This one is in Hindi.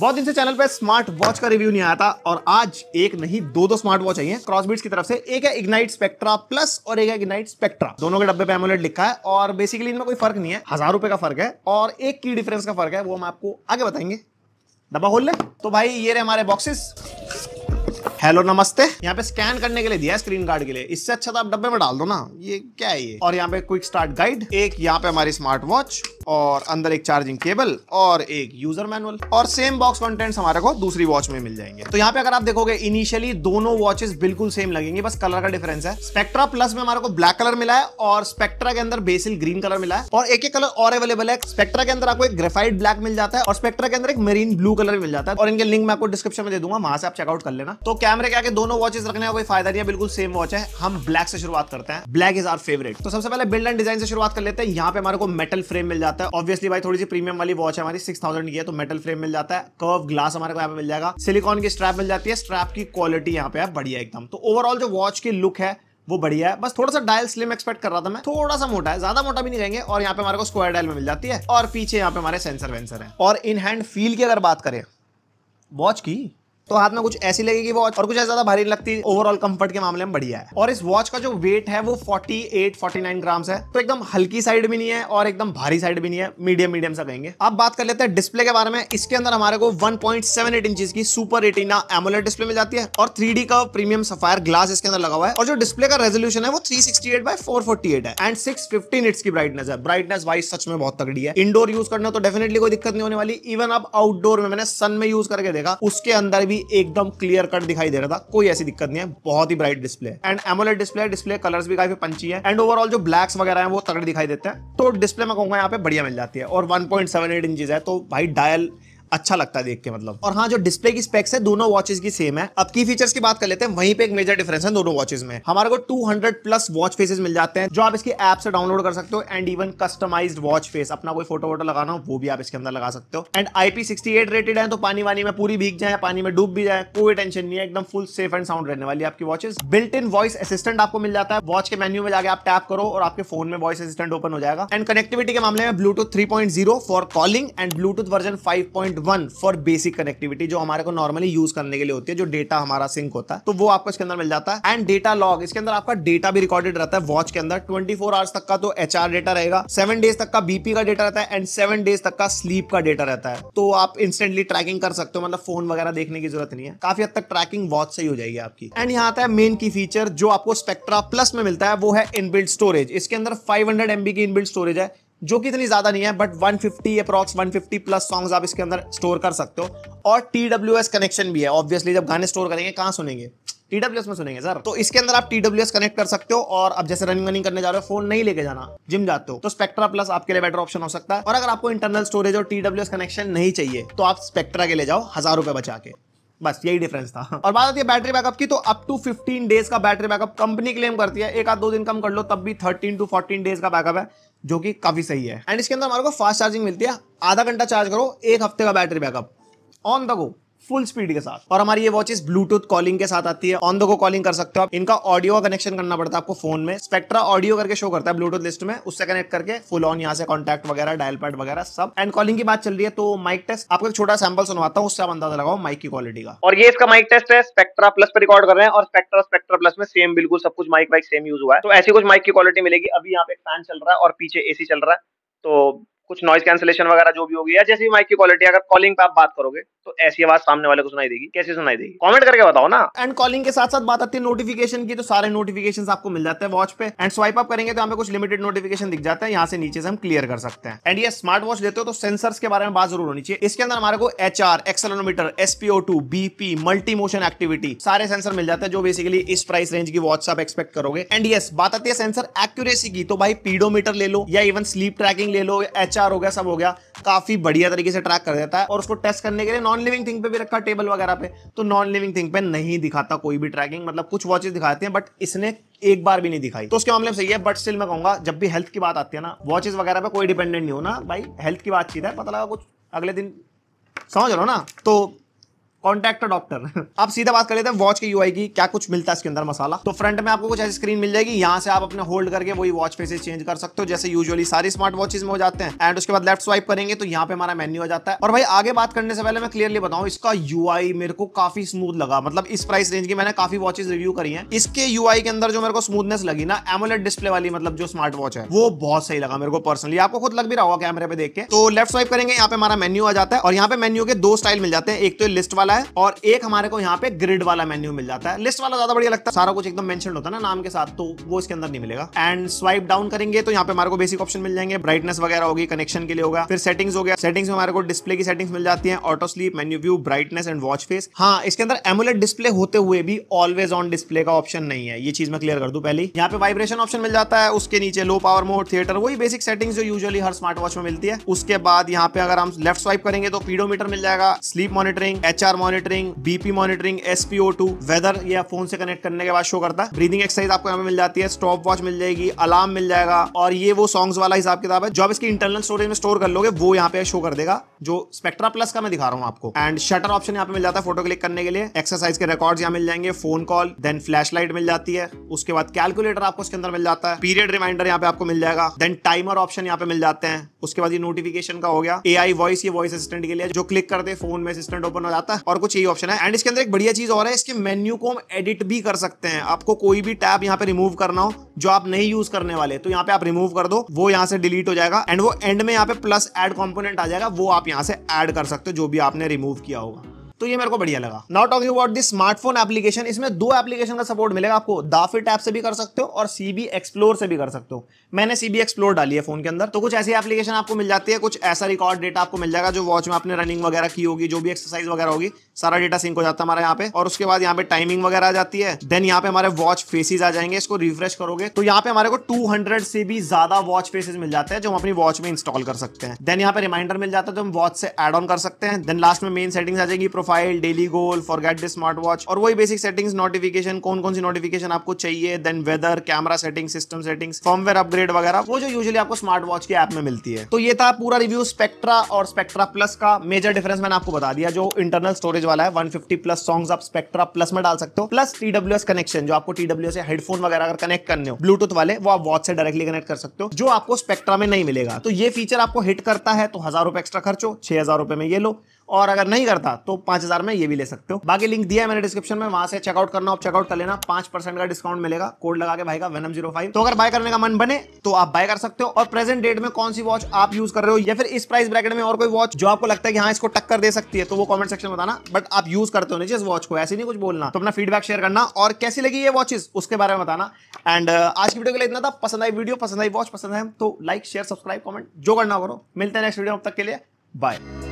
बहुत दिन से चैनल पे स्मार्ट वॉच का रिव्यू नहीं आया था और आज एक नहीं दो दो स्मार्ट वॉच आई है क्रॉसबीट्स की तरफ से एक है इग्नाइट स्पेक्ट्रा प्लस और एक है इग्नाइट स्पेक्ट्रा दोनों के डब्बे पे एमोलेट लिखा है और बेसिकली इनमें कोई फर्क नहीं है हजार रुपए का फर्क है और एक की डिफरेंस का फर्क है वो हम आपको आगे बताएंगे डब्बा खोल ले तो भाई ये रहे हमारे बॉक्सेस हेलो नमस्ते यहाँ पे स्कैन करने के लिए दिया स्क्रीन कार्ड के लिए इससे अच्छा तो आप डब्बे में डाल दो ना ये क्या है ये और यहाँ पे क्विक स्टार्ट गाइड एक यहाँ पे हमारी स्मार्ट वॉच और अंदर एक चार्जिंग केबल और एक यूजर मैनुअल और सेम बॉक्स कंटेंट्स हमारे को दूसरी वॉच में मिल जाएंगे तो यहाँ पे अगर आप देखोगे इनिशियली दोनों वॉचेस बिल्कुल सेम लगेंगे बस कलर का डिफरेंस है स्पेक्ट्रा प्लस में हमारे को ब्लैक कलर मिला है और स्पेक्ट्रा के अंदर बेसिल ग्रीन कलर मिला है और एक एक कलर और अवेलेबल है स्पेक्ट्रा के अंदर आपको एक ग्रेफाइड ब्लैक मिल जाता है और स्पेक्ट्रा के अंदर एक मेरीन ब्लू कलर मिल जाता है और इनके लिंक मैं आपको डिस्क्रिप्शन में दे दूंगा वहां से आप चेकआउट कर लेना तो क्या कैमरे के आगे दोनों वॉचेस रखने का कोई फायदा नहीं है बिल्कुल सेम वॉच है हम ब्लैक से शुरुआत करते हैं ब्लैक इज आर फेवरेट तो सबसे पहले बिल्ड एंड डिजाइन से शुरुआत कर लेते हैं यहाँ पे हमारे को मेटल फ्रेम मिल जाता है ऑब्वियसली भाई थोड़ी सी प्रीमियम वाली वॉच है हमारी सिक्स थाउजेंड की है तो मेटल फ्रेम मिल जाता है कर्व ग्लास हमारे को यहाँ पे मिल जाएगा सिलिकॉन की स्ट्रैप मिल जाती है स्ट्रैप की क्वालिटी यहाँ पे है बढ़िया एकदम तो ओवरऑल जो वॉच की लुक है वो बढ़िया है बस थोड़ा सा डायल स्लिम एक्सपेक्ट कर रहा था मैं थोड़ा सा मोटा है ज्यादा मोटा भी नहीं कहेंगे और यहाँ पे हमारे को स्क्वायर डायल में मिल जाती है और पीछे यहाँ पे हमारे सेंसर वेंसर है और इन हैंड फील की अगर बात करें वॉच की तो हाथ में कुछ ऐसी लगेगी वॉच और कुछ ऐसा ज्यादा भारी लगती है ओवरऑल कंफर्ट के मामले में बढ़िया है और इस वॉच का जो वेट है वो 48 49 ग्राम्स है तो एकदम हल्की साइड भी नहीं है और एकदम भारी साइड भी नहीं है मीडियम मीडियम सा कहेंगे अब बात कर लेते हैं डिस्प्ले के बारे में इसके अंदर हमारे को वन पॉइंट की सुपर एटीना एमोलेट डिस्प्ले मिल जाती है और थ्री का प्रीमियम सफायर ग्लास इसके अंदर लगा हुआ है और जो डिस्प्ले का रेजोल्यूशन है वो three sixty eight by four forty eight है एंड सिक्स फिफ्टी की ब्राइटनेस है ब्राइटनेस वाइज सच में बहुत तगड़ी है इंडोर यूज करना तो डेफिनेटली कोई दिक्कत नहीं होने वाली इवन अब आउटडोर में मैंने सन में यूज करके देखा उसके अंदर भी भी एकदम क्लियर कट दिखाई दे रहा था कोई ऐसी दिक्कत नहीं है बहुत ही bright display and AMOLED display display colours भी काफी पंची है एंड ओवरऑल जो ब्लैक्स वगैरह है वो तगड़े दिखाई देते हैं तो डिस्प्ले मैं कहूंगा यहाँ पे बढ़िया मिल जाती है और वन पॉइंट सेवन एट है तो भाई डायल अच्छा लगता है देख के मतलब और हाँ जो डिस्प्ले की स्पेक्स है दोनों वॉचेस की सेम है अब की फीचर्स की बात कर लेते हैं वहीं पे एक मेजर डिफरेंस है दोनों वॉचेस में हमारे को 200 प्लस वॉच फेसेस मिल जाते हैं जो आप इसकी ऐप से डाउनलोड कर सकते हो and even customised watch face अपना कोई फोटो वोटो लगाना हो वो भी आप इसके अंदर लगा सकते हो एंड आईपी रेटेड है तो पानी वानी में पूरी भीग जाए पानी में डूब भी जाए कोई टेंशन नहीं है एकदम फुल सेफ एंड साउंड रहने वाली आपकी watches built in voice assistant आपको मिल जाता है वॉच के मेन्यू में जाके आप टैप करो और आपके फोन में वॉइस असिस्टेंट ओपन हो जाएगा एंड कनेक्टिविटी के मामले में Bluetooth three for calling and Bluetooth version five point one for basic connectivity जो हमारे को नॉर्मली यूज करने के लिए होती है जो डेटा हमारा सिंक होता है तो वो आपको इसके अंदर मिल जाता है एंड डेटा लॉग इसके अंदर आपका डेटा भी रिकॉर्डेड रहता है वॉच के अंदर ट्वेंटी फोर आवर्स तक का तो एच डेटा रहेगा सेवन डेज तक का बीपी का डेटा रहता है एंड सेवन डेज तक का स्लीप का डेटा रहता है तो आप इंस्टेंटली ट्रैकिंग कर सकते हो मतलब फोन वगैरह देखने की जरूरत नहीं है काफी हद तक ट्रैकिंग वॉच से ही हो जाएगी आपकी एंड यहाँ आता है मेन की फीचर जो आपको स्पेक्ट्रा प्लस में मिलता है वो है इनबिल्ड स्टोरेज इसके अंदर फाइव हंड्रेड एमबी की इनबिल्ड स्टोरेज है जो कि इतनी ज़्यादा नहीं है but 150 approx one plus songs आप इसके अंदर स्टोर कर सकते हो और टी कनेक्शन भी है ऑब्वियसली जब गाने स्टोर करेंगे कहाँ सुनेंगे टी में सुनेंगे सर तो इसके अंदर आप टी कनेक्ट कर सकते हो और अब जैसे रनिंग वनिंग करने जा रहे हो फोन नहीं लेके जाना जिम जाते हो तो स्पेक्ट्रा प्लस आपके लिए बेटर ऑप्शन हो सकता है और अगर आपको इंटरनल स्टोरेज और टी कनेक्शन नहीं चाहिए तो आप स्पेक्ट्रा के ले जाओ हजार रुपए बचा के बस यही डिफरेंस था और बात आती है बैटरी बैकअप की तो अप टू 15 डेज का बैटरी बैकअप कंपनी क्लेम करती है एक आध दो दिन कम कर लो तब भी 13 टू 14 डेज का बैकअप है जो कि काफ़ी सही है एंड इसके अंदर हमारे को फास्ट चार्जिंग मिलती है आधा घंटा चार्ज करो एक हफ्ते का battery backup on the go full speed के साथ और हमारी ये वॉचेस ब्लूटूथ कॉलिंग के साथ आती है ऑन द गो कॉलिंग कर सकते हो आप इनका ऑडियो का कनेक्शन करना पड़ता है आपको फोन में स्पेक्ट्रा ऑडियो करके शो करता है ब्लूटूथ लिस्ट में उससे कनेक्ट करके फुल ऑन यहाँ से कॉन्टैक्ट वगैरह डायल पैड वगैरह सब एंड कॉलिंग की बात चल रही है तो माइक टेस्ट आपको एक छोटा सैंपल सुनवाता हूँ उससे आप अंदाजा लगाओ माइक की क्वालिटी का और ये इसका माइक टेस्ट है स्पेक्ट्रा प्लस पर रिकॉर्ड कर रहे हैं और स्पेक्ट्रा स्पेक्ट्रा प्लस में सेम बिल्कुल सब कुछ माइक वाइक सेम यूज हुआ है तो ऐसी कुछ माइक की क्वालिटी मिलेगी अभी यहाँ पे फैन चल रहा है और पीछे एसी चल रहा है तो कुछ नॉइज कैंसिलेशन वगैरह जो भी होगी या जैसी माइक की क्वालिटी अगर कॉलिंग पे आप बात करोगे तो ऐसी आवाज सामने वाले को सुनाई देगी कैसे सुनाई देगी कमेंट करके बताओ ना एंड कॉलिंग के साथ साथ बात आती है नोटिफिकेशन की तो सारे नोटिफिकेशन आपको मिल जाते हैं वॉच पे एंड स्वाइप अप करेंगे तो हमें कुछ लिमिटेड नोटिफिकेशन दिख जाता है यहाँ से नीचे से हम क्लियर कर सकते हैं एंड ये स्मार्ट वॉच देते हो तो सेंसर के बारे में बात जरूर होनी चाहिए इसके अंदर हमारे को H R accelerometer SpO two BP multi motion activity सारे सेंसर मिल जाते हैं जो बेसिकली इस प्राइस रेंज की वॉच आप एक्सपेक्ट करोगे एंड यस बात आती है सेंसर एक्यूरेसी की तो भाई पीडोमीटर ले लो या इवन स्लीप ट्रैकिंग ले लो एच एचआर हो गया सब हो गया काफी बढ़िया तरीके से ट्रैक कर देता है और उसको टेस्ट करने के लिए नॉन लिविंग थिंग पे भी रखा टेबल वगैरह पे तो नॉन लिविंग थिंग पे नहीं दिखाता कोई भी ट्रैकिंग मतलब कुछ वॉचेस दिखाते हैं बट इसने एक बार भी नहीं दिखाई तो उसके मामले में सही है बट स्टिल मैं कहूंगा जब भी हेल्थ की बात आती है ना वॉचेस वगैरह पे कोई डिपेंडेंट नहीं होना भाई हेल्थ की बात चीज है पता लगा कुछ अगले दिन समझ लो ना तो कॉन्टैक्ट डॉक्टर आप सीधा बात कर लेते हैं वॉच के यूआई की क्या कुछ मिलता है इसके अंदर मसाला तो फ्रंट में आपको कुछ ऐसी स्क्रीन मिल जाएगी यहाँ से आप अपने होल्ड करके वही वॉच फेसेस चेंज कर सकते हो जैसे यूजुअली सारी स्मार्ट वॉचेस में हो जाते हैं एंड उसके बाद लेफ्ट स्वाइप करेंगे तो यहाँ पे हमारा मेन्यू आ जाता है और भाई आगे बात करने से पहले मैं क्लियरली बताऊँ इसका यू मेरे को काफी स्मूथ लगा मतलब इस प्राइस रेंज की मैंने काफी वॉचेज रिव्यू करी है इसके यू के अंदर जो मेरे को स्मूथनेस लगी ना एमोलेट डिस्प्ले वाली मतलब जो स्मार्ट वॉच है वो बहुत सही लगा मेरे को पर्सनली आपको खुद लग भी रहा होगा कैमरे पे देख के तो लेफ्ट स्वाइप करेंगे यहाँ पे हमारा मेन्यू आ जाता है और यहाँ पे मेन्यू के दो स्टाइल मिल जाते हैं एक तो लिस्ट वाला जाता है और एक हमारे को यहाँ पे ग्रिड वाला मेन्यू मिल जाता है लिस्ट वाला ज्यादा बढ़िया लगता है सारा कुछ एकदम मेंशन होता है ना नाम के साथ तो वो इसके अंदर नहीं मिलेगा एंड स्वाइप डाउन करेंगे तो यहाँ पे हमारे को बेसिक ऑप्शन मिल जाएंगे ब्राइटनेस वगैरह होगी कनेक्शन के लिए होगा फिर सेटिंग्स हो गया सेटिंग्स में हमारे को डिस्प्ले की सेटिंग्स मिल जाती है auto sleep menu view brightness and watch face हाँ इसके अंदर एमुलेट डिस्प्ले होते हुए भी ऑलवेज ऑन डिस्प्ले का ऑप्शन नहीं है ये चीज मैं क्लियर कर दू पहले यहाँ पे वाइब्रेशन ऑप्शन मिल जाता है उसके नीचे लो पावर मोड थिएटर वही बेसिक सेटिंग्स जो यूजुअली हर स्मार्ट वॉच में मिलती है उसके बाद यहाँ पे अगर हम लेफ्ट स्वाइप करेंगे तो पीडोमीटर मिल जाएगा sleep monitoring HR monitoring BP monitoring SpO two weather ये फोन से कनेक्ट करने के बाद शो करता है ब्रीदिंग एक्सरसाइज आपको यहाँ पे मिल जाती है स्टॉप वॉच मिल जाएगी अलार्म मिल जाएगा और ये वो सॉन्ग्स वाला हिसाब किताब है जो आप इसकी इंटरनल स्टोरेज में स्टोर कर लोगे वो यहाँ पे शो कर देगा जो स्पेक्ट्रा प्लस का मैं दिखा रहा हूँ आपको एंड शटर ऑप्शन यहाँ पे मिल जाता है फोटो क्लिक करने के लिए एक्सरसाइज के रिकॉर्ड यहाँ मिल जाएंगे फोन कॉल देन फ्लैश मिल जाती है उसके बाद कैलकुलेटर आपको इसके अंदर मिल जाता है पीरियड रिमाइंडर यहाँ पे आपको मिल जाएगा देन टाइमर ऑप्शन यहाँ पे मिल जाते हैं उसके बाद ये नोटिफिकेशन का हो गया ए वॉइस ये वॉइस असिस्टेंट के लिए जो क्लिक करते फोन में असिस्टेंट ओपन हो जाता है और कुछ यही ऑप्शन है एंड इसके अंदर एक बढ़िया चीज और है इसके मेन्यू को हम एडिट भी कर सकते हैं आपको कोई भी टैब यहाँ पे रिमूव करना हो जो आप नहीं यूज करने वाले तो यहाँ पे आप रिमूव कर दो वो यहाँ से डिलीट हो जाएगा एंड वो एंड में यहाँ पे प्लस एड कॉम्पोनेंट आ जाएगा वो आप यहाँ से एड कर सकते हो जो भी आपने रिमूव किया होगा तो ये मेरे को बढ़िया लगा not talking about this smartphone application इसमें दो एप्लीकेशन का सपोर्ट मिलेगा आपको दाफिट ऐप से भी कर सकते हो और सीबी एक्सप्लोर से भी कर सकते हो मैंने सीबी एक्सप्लोर डाली है फोन के अंदर तो कुछ ऐसी एप्लीकेशन आपको मिल जाती है कुछ ऐसा रिकॉर्ड डेटा आपको मिल जाएगा जो वॉच में आपने रनिंग वगैरह की होगी जो भी एक्सरसाइज वगैरह होगी सारा डेटा सिंक हो जाता है हमारा यहाँ पे और उसके बाद यहाँ पे टाइमिंग वगैरह आ जाती है देन यहाँ पे हमारे वॉच फेसिस आ जाएंगे इसको रिफ्रेश करोगे तो यहाँ पे हमारे को 200 से भी ज्यादा वॉच फेसेस मिल जाते हैं जो हम अपनी वॉच में इंस्टॉल कर सकते हैं देन यहाँ पे रिमाइंडर मिल जाता है जो तो हम वॉच से एड ऑन कर सकते हैं देन लास्ट में मेन सेटिंग आ जाएगी profile daily goal forget this smartwatch और वही बेसिक सेटिंग्स नोटिफिकेशन कौन कौन सी नोटिफिकेशन आपको चाहिए then weather camera setting system settings firmware upgrade वगैरह वो जो यूजली आपको स्मार्ट वॉच के ऐप में मिलती है तो ये था पूरा रिव्यू स्पेक्ट्रा और स्पेक्ट्रा प्लस का मेजर डिफरेंस मैंने आपको बता दिया जो इंटरनल स्टोरेज वाला है 150 प्लस सॉन्ग्स आप स्पेक्ट्रा प्लस में डाल सकते हो प्लस टीडब्ल्यू कनेक्शन जो आपको टीडब्ल्यू से हेडफोन वगैरह अगर कनेक्ट करने हो ब्लूटूथ वाले वो आप वॉच से डायरेक्टली कनेक्ट कर सकते हो जो आपको स्पेक्ट्रा में नहीं मिलेगा तो ये फीचर आपको हिट करता है तो हजार रुपए एक्स्ट्रा खर्चो छह हजार रुपए में ये लो और अगर नहीं करता तो पांच हजार में ये भी ले सकते हो बाकी लिंक दिया है मैंने डिस्क्रिप्शन में वहां से चेकआउट करना आप चेकआउट कर लेना पांच परसेंट का डिस्काउंट मिलेगा कोड लगा के भाई का वेनम जीरो फाइव तो अगर बाय करने का मन बने तो आप बाय कर सकते हो और प्रेजेंट डेट में कौन सी वॉच आप यूज कर रहे हो या फिर इस प्राइस ब्रैकेट में और कोई वॉच जो आपको लगता है कि हाँ इसको टक्कर दे सकती है तो वो कॉमेंट सेक्शन में बताना बट आप यूज करते हो नीचे इस वॉच को ऐसे नहीं कुछ बोलना तो अपना फीडबैक शेयर करना और कैसी लगी ये वॉचेस उसके बारे में बताना एंड uh, आज की वीडियो के लिए इतना था पसंद आई वीडियो पसंद आई वॉच पसंद आए तो लाइक शेयर सब्सक्राइब कमेंट जो करना करो मिलते हैं नेक्स्ट वीडियो अब तक के लिए बाय